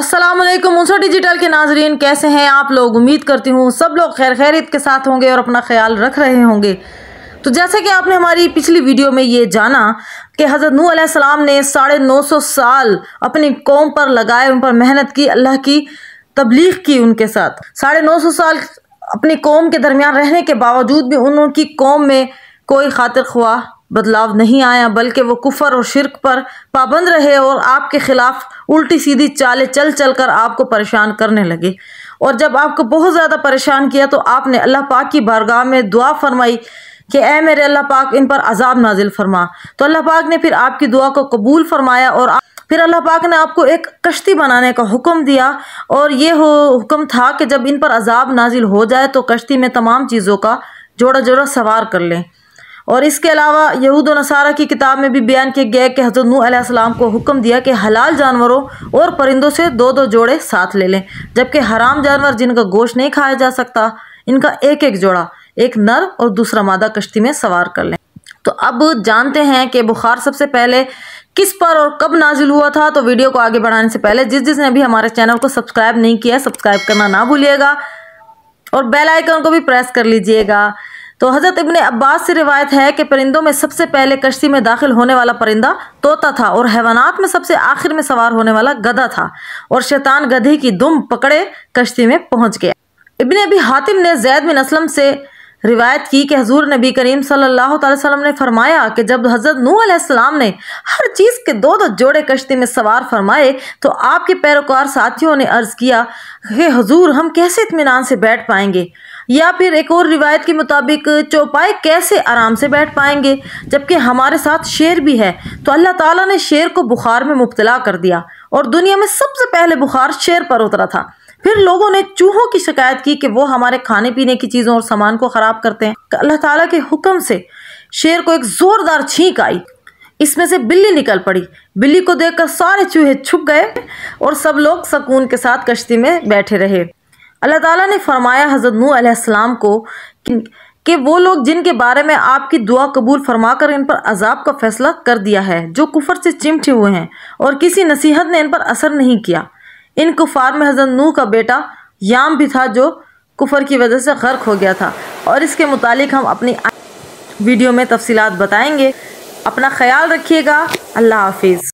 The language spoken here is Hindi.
असलम उनसो डिजिटल के नाजरीन कैसे हैं आप लोग उम्मीद करती हूँ सब लोग खैर खैरित के साथ होंगे और अपना ख्याल रख रहे होंगे तो जैसे कि आपने हमारी पिछली वीडियो में ये जाना कि हज़रत नू आसमाम ने साढ़े नौ सौ साल अपनी कौम पर लगाए उन पर मेहनत की अल्लाह की तबलीग की उनके साथ साढ़े नौ सौ साल अपनी कौम के दरमियान रहने के बावजूद भी उनकी कौम में कोई खातिर ख्वाह बदलाव नहीं आया बल्कि वो कुफर और शिरक पर पाबंद रहे और आपके खिलाफ उल्टी सीधी चालें चल चल कर आपको परेशान करने लगे और जब आपको बहुत ज़्यादा परेशान किया तो आपने अल्लाह पाक की बारगाह में दुआ फरमाई कि ए मेरे अल्लाह पाक इन पर अजाब नाजिल फरमा तो अल्लाह पाक ने फिर आपकी दुआ को कबूल फरमाया और फिर अल्लाह पाक ने आपको एक कश्ती बनाने का हुक्म दिया और ये हुक्म था कि जब इन पर अजाब नाजिल हो जाए तो कश्ती में तमाम चीज़ों का जोड़ा जोड़ा सवार कर लें और इसके अलावा यहूद नसारा की किताब में भी बयान किया गया कि हज़रत नूसम को हुक्म दिया कि हलाल जानवरों और परिंदों से दो दो जोड़े साथ ले लें जबकि हराम जानवर जिनका गोश्त नहीं खाया जा सकता इनका एक एक जोड़ा एक नर और दूसरा मादा कश्ती में सवार कर लें तो अब जानते हैं कि बुखार सबसे पहले किस पर और कब नाजिल हुआ था तो वीडियो को आगे बढ़ाने से पहले जिस जिसने अभी हमारे चैनल को सब्सक्राइब नहीं किया सब्सक्राइब करना ना भूलिएगा और बेल आइकन को भी प्रेस कर लीजिएगा तो हज़रत इबन अब्बास से रिवायत है कि परिंदों में सबसे पहले कश्ती में दाखिल होने वाला परिंदा तोता था और हैवानात में सबसे आखिर में सवार होने वाला गधा था और शैतान गधे की दुम पकड़े कश्ती में पहुंच गया इबन अभी हातिम ने जैद बिन असलम से रिवायत की कि हजूर नबी करीम सल्लल्लाहु अलैहि वसल्लम ने फरमाया कि जब हज़रत नूह अलैहिस्सलाम ने हर चीज़ के दो दो जोड़े कश्ती में सवार फरमाए तो आपके पैरोकार साथियों ने अर्ज़ किया हे हजूर हम कैसे इतमान से बैठ पाएंगे या फिर एक और रिवायत के मुताबिक चौपाए कैसे आराम से बैठ पाएंगे जबकि हमारे साथ शेर भी है तो अल्लाह ताला ने शेर को बुखार में मुबतला कर दिया और दुनिया में सबसे पहले बुखार शेर पर उतरा था फिर लोगों ने चूहों की शिकायत की कि वो हमारे खाने पीने की चीज़ों और सामान को ख़राब करते हैं अल्लाह ताला के हुक्म से शेर को एक ज़ोरदार छींक आई इसमें से बिल्ली निकल पड़ी बिल्ली को देखकर सारे चूहे छुप गए और सब लोग सकून के साथ कश्ती में बैठे रहे अल्लाह ताला ने फरमाया हज़रत नूसम को कि वो लोग जिनके बारे में आपकी दुआ कबूल फरमा कर इन पर अजाब का फैसला कर दिया है जो कुफर से चिमटे हुए हैं और किसी नसीहत ने इन पर असर नहीं किया इन कुफार में हज़रत नू का बेटा याम भी था जो कुफर की वजह से गर्क हो गया था और इसके मुतालिक हम अपनी वीडियो में तफसीत बताएँगे अपना ख्याल रखिएगा अल्लाह हाफिज़